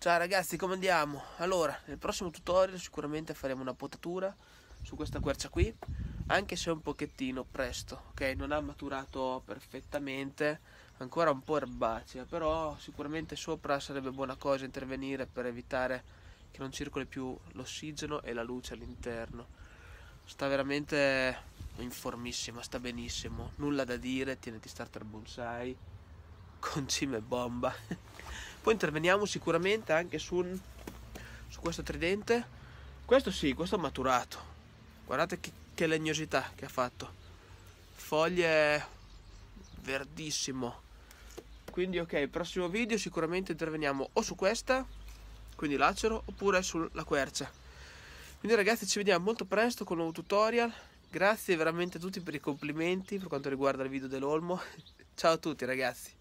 Ciao ragazzi, come andiamo? Allora, nel prossimo tutorial sicuramente faremo una potatura su questa quercia qui, anche se è un pochettino presto, ok? Non ha maturato perfettamente, ancora un po' erbacea, però sicuramente sopra sarebbe buona cosa intervenire per evitare che non circoli più l'ossigeno e la luce all'interno. Sta veramente in formissima, sta benissimo, nulla da dire, tieniti starter bonsai, concime bomba. Poi interveniamo sicuramente anche su, su questo tridente. Questo sì, questo è maturato. Guardate che, che legnosità che ha fatto. Foglie verdissimo. Quindi ok, prossimo video sicuramente interveniamo o su questa, quindi l'acero, oppure sulla quercia. Quindi ragazzi ci vediamo molto presto con un nuovo tutorial. Grazie veramente a tutti per i complimenti per quanto riguarda il video dell'Olmo. Ciao a tutti ragazzi.